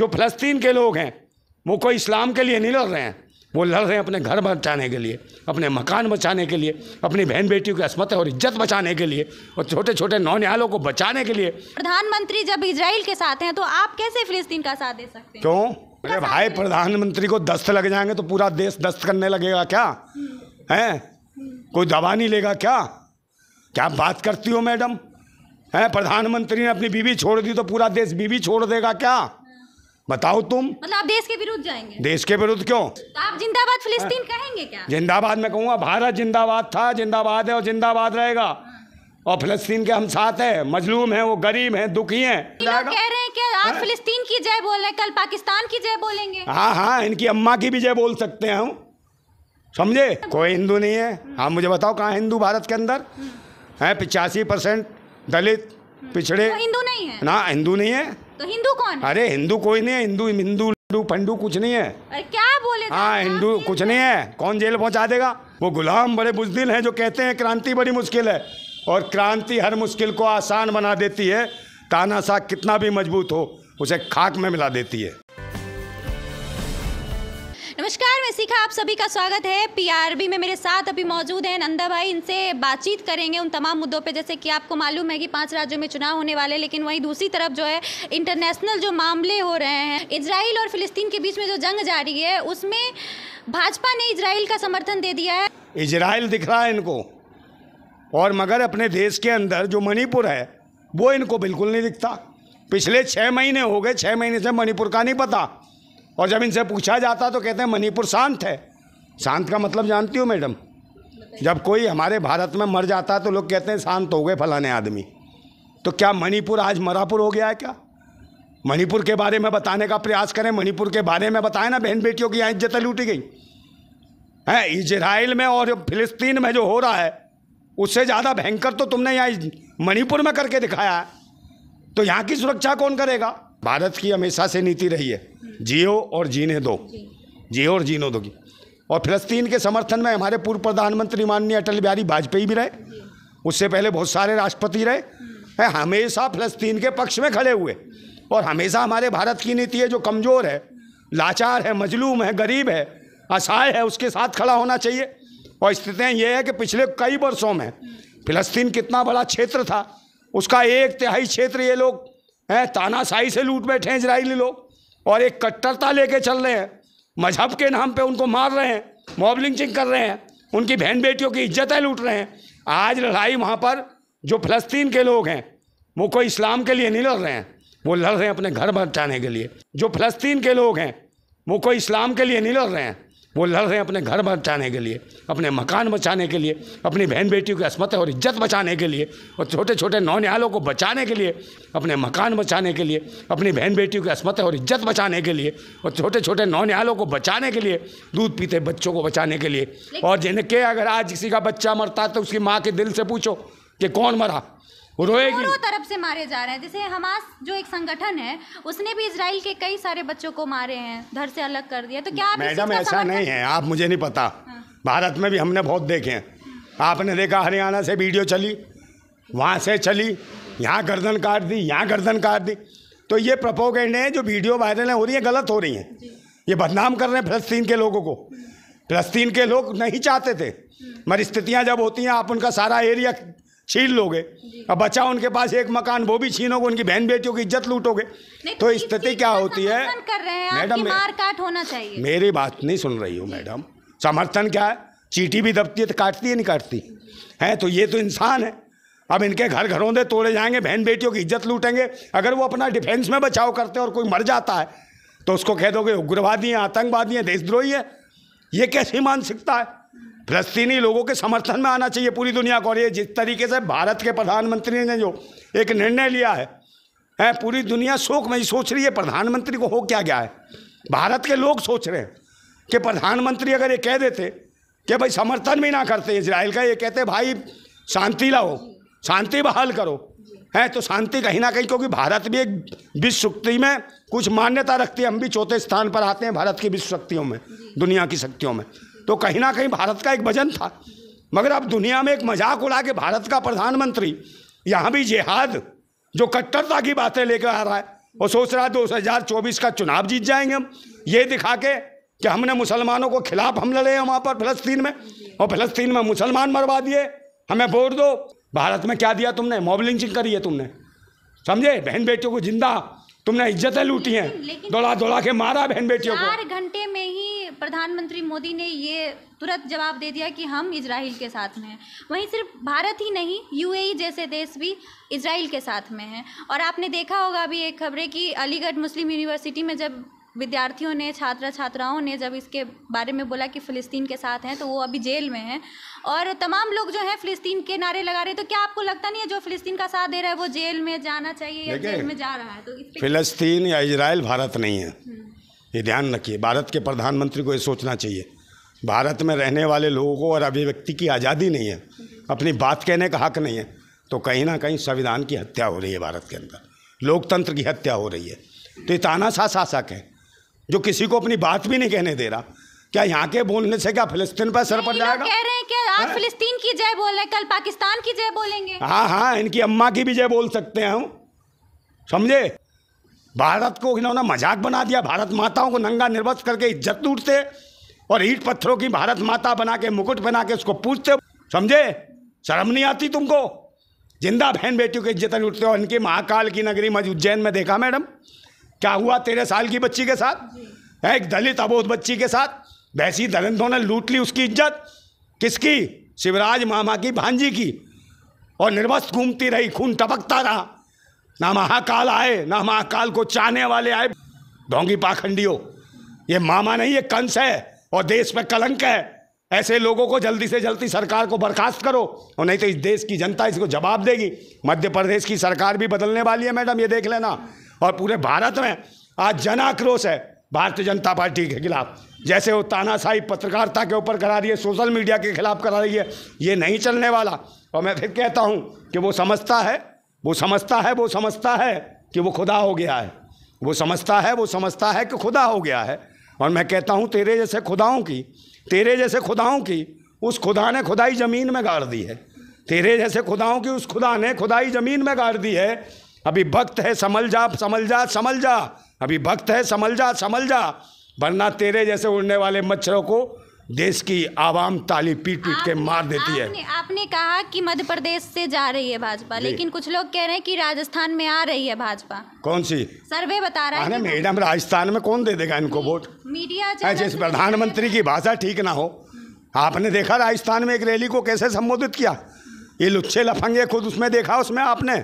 जो फलस्तीन के लोग हैं वो कोई इस्लाम के लिए नहीं लड़ रहे हैं वो लड़ रहे हैं अपने घर बचाने के लिए अपने मकान बचाने के लिए अपनी बहन बेटियों की असमत और इज्जत बचाने के लिए और छोटे छोटे नौनिहालों को बचाने के लिए प्रधानमंत्री जब इसराइल के साथ हैं तो आप कैसे फिलिस्तीन का साथ दे सकते हैं क्यों अरे भाई प्रधानमंत्री को दस्त लग जाएंगे तो पूरा देश दस्त करने लगेगा क्या है कोई दवा नहीं लेगा क्या क्या बात करती हो मैडम है प्रधानमंत्री ने अपनी बीवी छोड़ दी तो पूरा देश बीवी छोड़ देगा क्या बताओ तुम मतलब आप देश के विरुद्ध जाएंगे देश के विरुद्ध क्यों तो आप जिंदाबाद फिलिस्तीन कहेंगे क्या जिंदाबाद में कहूँगा भारत जिंदाबाद था जिंदाबाद है और जिंदाबाद रहेगा हाँ। और फिलिस्तीन के हम साथ है मजलूम है वो गरीब है दुखी है कह रहे हैं कि आप हाँ। फिलिस्तीन की जय बोल रहे कल पाकिस्तान की जय बोलेंगे हाँ हाँ इनकी अम्मा की भी जय बोल सकते हैं हम समझे कोई हिंदू नहीं है हाँ मुझे बताओ कहाँ हिंदू भारत के अंदर हाँ। है पिचासी परसेंट दलित पिछड़े हिंदू नहीं है ना हिंदू नहीं है तो हिंदू कौन है? अरे हिंदू कोई नहीं है हिंदू हिंदू हिंदू पंडू कुछ नहीं है अरे क्या बोले हाँ हिंदू कुछ नहीं है कौन जेल पहुँचा देगा वो गुलाम बड़े बुजदिल हैं जो कहते हैं क्रांति बड़ी मुश्किल है और क्रांति हर मुश्किल को आसान बना देती है तानाशाह कितना भी मजबूत हो उसे खाक में मिला देती है में सीखा आप सभी का स्वागत है पीआरबी में मेरे साथ अभी मौजूद हैं नंदा भाई इनसे बातचीत करेंगे उन तमाम मुद्दों पे जैसे कि आपको मालूम है कि पांच राज्यों में चुनाव होने वाले लेकिन वहीं दूसरी तरफ जो है इंटरनेशनल जो मामले हो रहे हैं इसराइल और फिलिस्तीन के बीच में जो जंग जारी है उसमें भाजपा ने इसराइल का समर्थन दे दिया है इसराइल दिख रहा है इनको और मगर अपने देश के अंदर जो मणिपुर है वो इनको बिल्कुल नहीं दिखता पिछले छः महीने हो गए छः महीने से मणिपुर का नहीं पता और जब इनसे पूछा जाता तो कहते हैं मणिपुर शांत है शांत का मतलब जानती हो मैडम जब कोई हमारे भारत में मर जाता है तो लोग कहते हैं शांत हो गए फलाने आदमी तो क्या मणिपुर आज मरापुर हो गया है क्या मणिपुर के बारे में बताने का प्रयास करें मणिपुर के बारे में बताएं ना बहन बेटियों की यहाँ इज्जतें लूटी गई हैं इजराइल में और फिलिस्तीन में जो हो रहा है उससे ज़्यादा भयंकर तो तुमने यहाँ मणिपुर में करके दिखाया है तो यहाँ की सुरक्षा कौन करेगा भारत की हमेशा से नीति रही है जियो और जीने दो जियो और जीने दो की और फिलस्तीन के समर्थन में हमारे पूर्व प्रधानमंत्री माननीय अटल बिहारी वाजपेयी भी रहे उससे पहले बहुत सारे राष्ट्रपति रहे हमेशा फिलस्तीन के पक्ष में खड़े हुए और हमेशा हमारे भारत की नीति है जो कमज़ोर है लाचार है मजलूम है गरीब है असहाय है उसके साथ खड़ा होना चाहिए और स्थितियाँ ये है कि पिछले कई वर्षों में फिलस्तीन कितना बड़ा क्षेत्र था उसका एक तिहाई क्षेत्र ये लोग हैं तानाशाही से लूट बैठे हैं इसराइली लोग और एक कट्टरता लेके चल रहे हैं मजहब के नाम पे उनको मार रहे हैं मॉब लिंचिंग कर रहे हैं उनकी बहन बेटियों की इज्जतें लूट रहे हैं आज लड़ाई वहाँ पर जो फलस्तीन के लोग हैं वो कोई इस्लाम के लिए नहीं लड़ रहे हैं वो लड़ रहे हैं अपने घर बचाने के लिए जो फलस्तीन के लोग हैं वो कोई इस्लाम के लिए नहीं लड़ रहे हैं वो लड़ रहे हैं अपने घर बचाने के लिए अपने मकान बचाने के लिए अपनी बहन बेटियों की असमत और इज्जत बचाने के लिए और छोटे छोटे नौनिहालों को बचाने के लिए अपने मकान बचाने के लिए अपनी बहन बेटियों की असमत और इज्जत बचाने के लिए और छोटे छोटे नौनिहालों को बचाने के लिए दूध पीते बच्चों को बचाने के लिए और जिनके अगर आज किसी का बच्चा मरता है तो उसकी माँ के दिल से पूछो कि कौन मरा दोनों तरफ से मारे जा रहे हैं जैसे हमास जो एक संगठन है उसने भी इसराइल के कई सारे बच्चों को मारे हैं घर से अलग कर दिया तो क्या मैडम ऐसा नहीं है आप मुझे नहीं पता हाँ। भारत में भी हमने बहुत देखे हैं आपने देखा हरियाणा से वीडियो चली वहाँ से चली यहाँ गर्दन काट दी यहाँ गर्दन काट दी तो ये प्रपोगेंडे हैं जो वीडियो वायरल हो रही है गलत हो रही हैं ये बदनाम कर रहे हैं फलस्तीन के लोगों को फलस्तीन के लोग नहीं चाहते थे मगर हम्म। स्थितियाँ जब होती हैं आप उनका सारा एरिया छीन लोगे अब बचा उनके पास एक मकान वो भी छीनोगे उनकी बहन बेटियों की इज्जत लूटोगे तो स्थिति क्या होती है मैडम मार काट होना चाहिए मेरी बात नहीं सुन रही हो मैडम समर्थन क्या है चीटी भी दबती है तो काटती है नहीं काटती है तो ये तो इंसान है अब इनके घर घरों से तोड़े जाएंगे बहन बेटियों की इज्जत लूटेंगे अगर वो अपना डिफेंस में बचाव करते हैं और कोई मर जाता है तो उसको कह दोगे उग्रवादी हैं आतंकवादी हैं देशद्रोही है ये कैसी मानसिकता है फलस्तीनी लोगों के समर्थन में आना चाहिए पूरी दुनिया को और ये जिस तरीके से भारत के प्रधानमंत्री ने जो एक निर्णय लिया है है पूरी दुनिया शोक में ही सोच रही है प्रधानमंत्री को हो क्या गया है भारत के लोग सोच रहे हैं कि प्रधानमंत्री अगर ये कह देते कि भाई समर्थन भी ना करते इसराइल का ये कहते भाई शांति लाओ शांति बहाल करो है तो शांति कहीं ना कहीं क्योंकि भारत भी एक विश्व शक्ति में कुछ मान्यता रखती है हम भी चौथे स्थान पर आते हैं भारत की विश्व शक्तियों में दुनिया की शक्तियों में तो कहीं ना कहीं भारत का एक वजन था मगर अब दुनिया में एक मजाक उड़ा के भारत का प्रधानमंत्री यहाँ भी जिहाद जो कट्टरता की बातें लेकर आ रहा है वो सोच रहा है दो हजार चौबीस का चुनाव जीत जाएंगे हम ये दिखा के कि हमने मुसलमानों को खिलाफ हम लड़े हैं वहाँ पर फलस्तीन में और फलस्तीन में मुसलमान मरवा दिए हमें वोट दो भारत में क्या दिया तुमने मॉबलिंग करी है तुमने समझे बहन बेटियों को जिंदा तुमने इज्जतें लूटी हैं दौड़ा दौड़ा के मारा बहन बेटियों को चार घंटे में ही प्रधानमंत्री मोदी ने ये तुरंत जवाब दे दिया कि हम इसराइल के साथ में हैं वहीं सिर्फ भारत ही नहीं यूएई जैसे देश भी इसराइल के साथ में हैं और आपने देखा होगा अभी एक खबरें कि अलीगढ़ मुस्लिम यूनिवर्सिटी में जब विद्यार्थियों ने छात्र छात्राओं ने जब इसके बारे में बोला कि फ़िलिस्तीन के साथ हैं तो वो अभी जेल में हैं और तमाम लोग जो हैं फ़िलिस्तीन के नारे लगा रहे तो क्या आपको लगता नहीं है जो फ़िलिस्तीन का साथ दे रहा है वो जेल में जाना चाहिए या जेल में जा रहा है तो फ़िलिस्तीन या इसराइल भारत नहीं है हम्म। ये ध्यान रखिए भारत के प्रधानमंत्री को ये सोचना चाहिए भारत में रहने वाले लोगों को और अभिव्यक्ति की आज़ादी नहीं है हम्म। अपनी बात कहने का हक नहीं है तो कहीं ना कहीं संविधान की हत्या हो रही है भारत के अंदर लोकतंत्र की हत्या हो रही है तो ये सा शासक है जो किसी को अपनी बात भी नहीं कहने दे रहा क्या यहाँ के बोलने से क्या फिलिस्तीन पर सर पड़ जाएगा कह रहे हैं कि आज फिलिस्तीन की जय बोल रहे कल पाकिस्तान की जय बोलेंगे हाँ हाँ इनकी अम्मा की भी जय बोल सकते हैं हम समझे भारत को इन्होंने मजाक बना दिया भारत माताओं को नंगा निर्वस्त करके इज्जत लूटते और ईट पत्थरों की भारत माता बना के मुकुट बना के उसको पूछते समझे शर्म नहीं आती तुमको जिंदा बहन बेटियों की इज्जत लूटते हो इनकी महाकाल की नगरी मज उज्जैन में देखा मैडम क्या हुआ तेरह साल की बच्ची के साथ है एक दलित अबोध बच्ची के साथ वैसी दलितों ने लूट ली उसकी इज्जत किसकी शिवराज मामा की भांजी की और निर्वस्त घूमती रही खून टपकता रहा ना महाकाल आए ना महाकाल को चाहने वाले आए ढोंगी पाखंडियों ये मामा नहीं ये कंस है और देश में कलंक है ऐसे लोगों को जल्दी से जल्दी सरकार को बर्खास्त करो और नहीं तो इस देश की जनता इसको जवाब देगी मध्य प्रदेश की सरकार भी बदलने वाली है मैडम ये देख लेना और पूरे भारत में आज जन आक्रोश है भारतीय जनता पार्टी के खिलाफ जैसे वो तानाशाही पत्रकारिता के ऊपर करा रही है सोशल मीडिया के खिलाफ करा रही है ये नहीं चलने वाला और मैं फिर कहता हूँ कि वो समझता है वो समझता है वो समझता है कि वो खुदा हो गया है वो समझता है वो समझता है कि खुदा हो गया है और मैं कहता हूँ तेरे जैसे खुदाओं की तेरे जैसे खुदाओं की उस खुदा ने खुदाई ज़मीन में गाड़ दी है तेरे जैसे खुदाओं की उस खुदा ने खुदाई ज़मीन में गाड़ दी है अभी भक्त है समल जा समल जा समल जा अभी भक्त है समल जा समल जा वरना तेरे जैसे उड़ने वाले मच्छरों को देश की आवाम ताली पीट पीट के मार देती है आपने, कहा कि मध्य प्रदेश से जा रही है भाजपा लेकिन कुछ लोग कह रहे हैं कि राजस्थान में आ रही है भाजपा कौन सी सर्वे बता रहा है मैडम राजस्थान में कौन दे देगा इनको वोट मीडिया प्रधानमंत्री की भाषा ठीक ना हो आपने देखा राजस्थान में एक रैली को कैसे संबोधित किया ये लुच्छे लफंगे खुद उसमें देखा उसमें आपने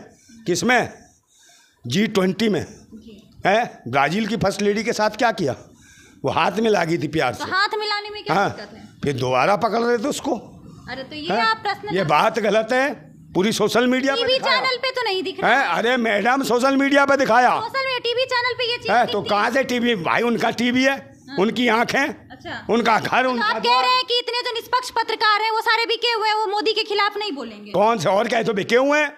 किसमें जी ट्वेंटी में है ब्राज़ील की फर्स्ट लेडी के साथ क्या किया वो हाथ में लागी थी प्यार तो से हाथ मिलाने में क्या हाँ। है फिर दोबारा पकड़ रहे थे उसको अरे तो ये हाँ। आप प्रश्न ये बात गलत है पूरी सोशल मीडिया टीवी चैनल पे तो नहीं दिख रहा है अरे मैडम सोशल मीडिया पे दिखाया सोशल मीडिया टीवी चैनल पे ये चीज तो है तो कहाँ से टीवी भाई उनका टीवी है हाँ। उनकी आंखें अच्छा। उनका घर तो उनका आप कह रहे हैं कि इतने जो निष्पक्ष पत्रकार हैं वो सारे बिके हुए हैं वो मोदी के खिलाफ नहीं बोलेंगे कौन से और क्या तो बिके हुए हैं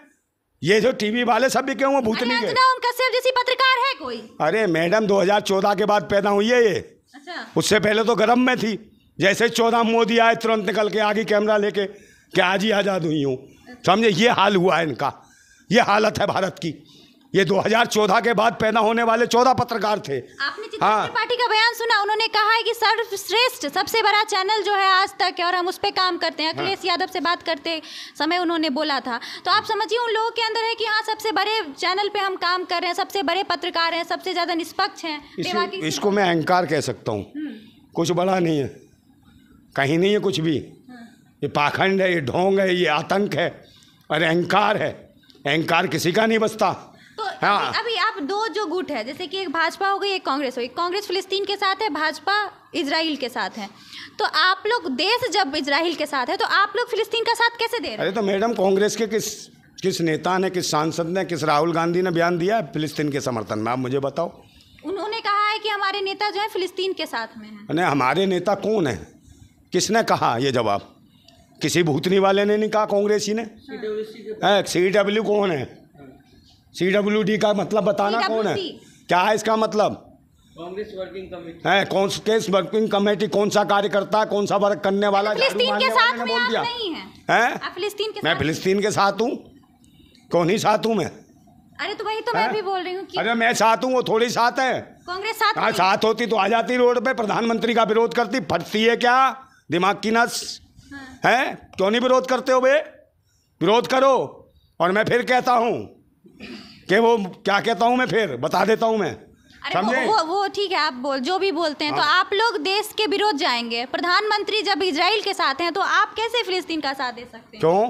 ये जो टीवी वाले सब भी क्यों भूतनी के उनका सिर्फ जैसी पत्रकार है कोई अरे मैडम 2014 के बाद पैदा हुई है ये अच्छा। उससे पहले तो गर्म में थी जैसे चौदह मोदी आए तुरंत निकल के आगे कैमरा लेके कि आज ही आज़ाद हुई हूँ समझे ये हाल हुआ है इनका ये हालत है भारत की ये 2014 के बाद पैदा होने वाले चौदह पत्रकार थे आपने हाँ पार्टी का बयान सुना उन्होंने कहा है कि सर्वश्रेष्ठ सबसे बड़ा चैनल जो है आज तक है और हम उस पर काम करते हैं अखिलेश हाँ। यादव से बात करते समय उन्होंने बोला था तो आप समझिए उन लोगों के अंदर है कि हाँ सबसे बड़े चैनल पे हम काम कर रहे हैं सबसे बड़े पत्रकार हैं सबसे ज्यादा निष्पक्ष हैं इसको मैं अहंकार कह सकता हूँ हम्म। कुछ बड़ा नहीं है कहीं नहीं है कुछ भी हाँ। ये पाखंड है ये ढोंग है ये आतंक है और अहंकार है अहंकार किसी का नहीं बचता हाँ। अभी आप दो जो गुट है जैसे कि एक भाजपा हो गई एक कांग्रेस हो गई कांग्रेस फिलिस्तीन के साथ है भाजपा इसराइल के साथ है तो आप लोग देश जब इसराइल के साथ है तो आप लोग फिलिस्तीन का साथ कैसे दे रहे अरे तो मैडम कांग्रेस के किस किस नेता ने किस सांसद ने किस राहुल गांधी ने बयान दिया है फिलिस्तीन के समर्थन में आप मुझे बताओ उन्होंने कहा है कि हमारे नेता जो है फिलिस्तीन के साथ में है नहीं हमारे नेता कौन है किसने कहा ये जवाब किसी भूतनी वाले ने नहीं कहा कांग्रेस ही ने हाँ। सी डब्ल्यू कौन है सी डब्ल्यू डी का मतलब बताना CWD. कौन है क्या है इसका मतलब कांग्रेस वर्किंग कमेटी है कौन वर्किंग कमेटी कौन सा कार्यकर्ता कौन सा वर्क करने वाला तो के साथ बोल दिया है मैं फिलिस्तीन के साथ हूँ कौन ही साथ हूँ मैं अरे तो भाई तो मैं भी बोल रही हूँ अरे मैं साथ हूँ वो थोड़ी साथ है कांग्रेस साथ हाँ साथ होती तो आ जाती रोड पे प्रधानमंत्री का विरोध करती फटती है क्या दिमाग की नस हाँ। है क्यों नहीं विरोध करते हो बे विरोध करो और मैं फिर कहता हूँ कि वो क्या कहता हूँ मैं फिर बता देता हूँ मैं अरे वो, वो ठीक है आप बोल जो भी बोलते हैं तो हाँ। तो आप लोग देश के विरोध जाएंगे प्रधानमंत्री जब इसराइल के साथ हैं तो आप कैसे फिलिस्तीन का साथ दे सकते हैं क्यों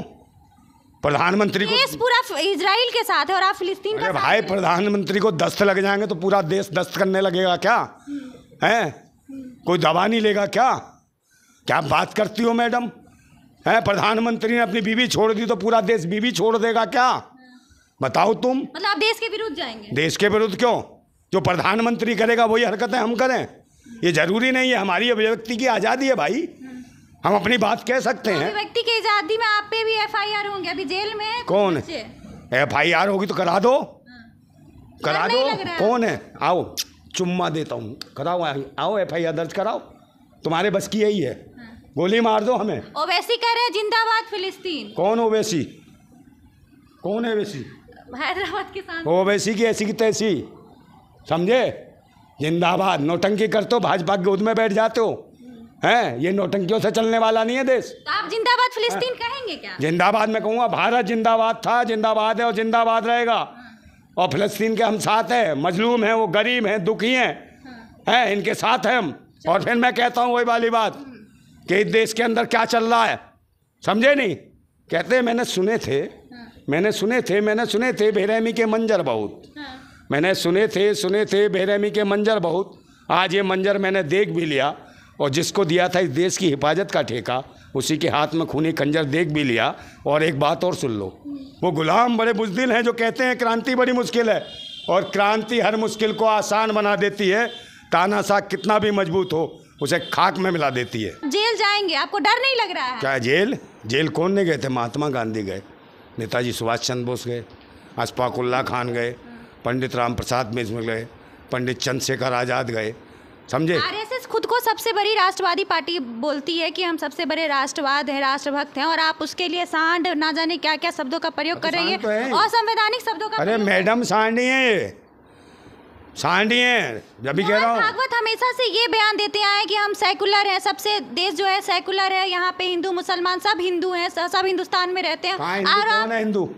प्रधानमंत्री को देश पूरा इसराइल के साथ है और आप फिलिस्तीन का भाई प्रधानमंत्री को दस्त लग जाएंगे तो पूरा देश दस्त करने लगेगा क्या है कोई दवा नहीं लेगा क्या क्या बात करती हो मैडम है प्रधानमंत्री ने अपनी बीवी छोड़ दी तो पूरा देश बीवी छोड़ देगा क्या बताओ तुम मतलब आप देश के विरुद्ध जाएंगे देश के विरुद्ध क्यों जो प्रधानमंत्री करेगा वही हरकतें हम करें ये जरूरी नहीं है हमारी अभिव्यक्ति की आज़ादी है भाई हम अपनी बात कह सकते तो हैं व्यक्ति की आज़ादी में आप पे भी एफआईआर होंगे अभी जेल में कौन एफआईआर होगी तो करा दो हाँ। करा दो कौन है आओ चुम्मा देता हूँ कराओ आओ एफ आई आर दर्ज कराओ तुम्हारे बस की यही है हाँ। गोली मार दो हमें ओवैसी कह रहे हैं जिंदाबाद फिलिस्तीन कौन ओवैसी कौन है वैसी हैदराबाद के साथ वो वैसी की ऐसी की तैसी समझे जिंदाबाद नोटंकी कर तो भाजपा के गोद में बैठ जाते हो हैं ये नोटंकियों से चलने वाला नहीं है देश तो आप जिंदाबाद फिलिस्तीन कहेंगे क्या जिंदाबाद में कहूँगा भारत जिंदाबाद था जिंदाबाद है और जिंदाबाद रहेगा हाँ। और फिलिस्तीन के हम साथ हैं मजलूम हैं वो गरीब हैं दुखी हैं हाँ। हैं इनके साथ हैं हम और फिर मैं कहता हूँ वही वाली बात हम्म। कि इस देश के अंदर क्या चल रहा है समझे नहीं कहते मैंने सुने थे मैंने सुने थे मैंने सुने थे बेरहमी के मंजर बहुत हाँ। मैंने सुने थे सुने थे बेरहमी के मंजर बहुत आज ये मंजर मैंने देख भी लिया और जिसको दिया था इस देश की हिफाजत का ठेका उसी के हाथ में खूनी खंजर देख भी लिया और एक बात और सुन लो वो गुलाम बड़े बुजदिल हैं जो कहते हैं क्रांति बड़ी मुश्किल है और क्रांति हर मुश्किल को आसान बना देती है तानाशाह कितना भी मजबूत हो उसे खाक में मिला देती है जेल जाएंगे आपको डर नहीं लग रहा है क्या जेल जेल कौन नहीं गए थे महात्मा गांधी गए नेताजी सुभाष चंद्र बोस गए अशफाकुल्ला खान गए पंडित राम प्रसाद मिश्र गए पंडित चंद्रशेखर आज़ाद गए समझे आरएसएस खुद को सबसे बड़ी राष्ट्रवादी पार्टी बोलती है कि हम सबसे बड़े राष्ट्रवाद हैं राष्ट्रभक्त हैं और आप उसके लिए सांड ना जाने क्या क्या शब्दों का प्रयोग कर रही तो है असंवैधानिक शब्दों का अरे मैडम सांड है सांडी हैं अभी कह रहा हूँ भागवत हमेशा से ये बयान देते आए हैं कि हम सेकुलर हैं सबसे देश जो है सेकुलर है यहाँ पे हिंदू मुसलमान सब हिंदू हैं सब हिंदुस्तान में रहते हैं हिंदू आप... है हिंदू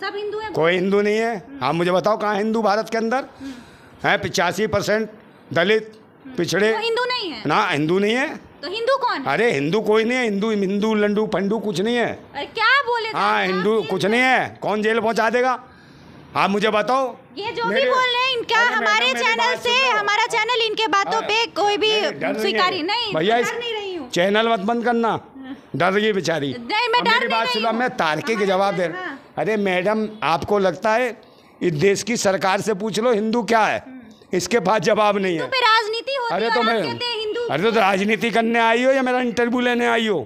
सब हिंदू है कोई हिंदू नहीं है हाँ मुझे बताओ कहाँ हिंदू भारत के अंदर हम्म। है पिचासी परसेंट दलित हम्म। पिछड़े तो हिंदू नहीं है ना हिंदू नहीं है तो हिंदू कौन है? अरे हिंदू कोई नहीं है हिंदू हिंदू लंडू पंडू कुछ नहीं है अरे क्या बोले हाँ हिंदू कुछ नहीं है कौन जेल पहुँचा देगा आप मुझे बताओ ये जो भी बोल रहे हैं इनका हमारे चैनल से हमारा चैनल इनके बातों पे कोई भी स्वीकारी नहीं भैया चैनल मत बंद करना हाँ। डर गई बेचारी मैं बात तारके के जवाब दे रहा हाँ। अरे मैडम आपको लगता है इस देश की सरकार से पूछ लो हिंदू क्या है हम्म। इसके पास जवाब नहीं तो है राजनीति तो अरे तो मैं अरे तो राजनीति करने आई हो या मेरा इंटरव्यू लेने आई हो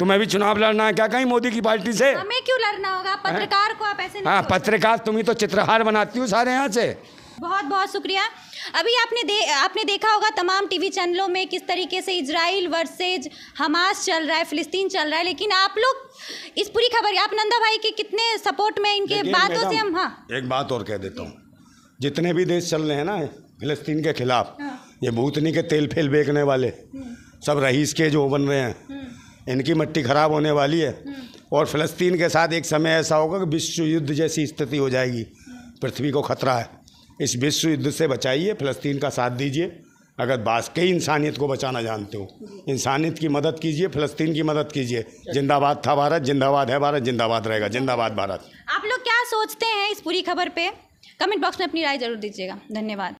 तुम्हें भी चुनाव लड़ना है क्या कहीं मोदी की पार्टी से हमें क्यों लड़ना होगा पत्रकार को आप ऐसे हाँ पत्रकार तुम ही तो चित्रहार बनाती हो सारे यहाँ से बहुत बहुत शुक्रिया अभी आपने दे आपने देखा होगा तमाम टीवी चैनलों में किस तरीके से इजराइल वर्सेज हमास चल रहा है फिलिस्तीन चल रहा है लेकिन आप लोग इस पूरी खबर आप नंदा भाई के कितने सपोर्ट में इनके बातों से हम हाँ एक बात और कह देता हूँ जितने भी देश चल रहे हैं ना फिलिस्तीन के खिलाफ हाँ। ये भूतनी के तेल फेल बेचने वाले हम्म। सब रईस के जो बन रहे हैं इनकी मिट्टी खराब होने वाली है हम्म। और फ़लस्तीन के साथ एक समय ऐसा होगा कि विश्व युद्ध जैसी स्थिति हो जाएगी पृथ्वी को खतरा है इस विश्व युद्ध से बचाइए फ़लस्तीन का साथ दीजिए अगर कई इंसानियत को बचाना जानते हो इंसानियत की मदद कीजिए फ़लस्तीन की मदद कीजिए जिंदाबाद था भारत जिंदाबाद है भारत जिंदाबाद रहेगा जिंदाबाद भारत आप लोग क्या सोचते हैं इस पूरी खबर पर कमेंट बॉक्स में अपनी राय जरूर दीजिएगा धन्यवाद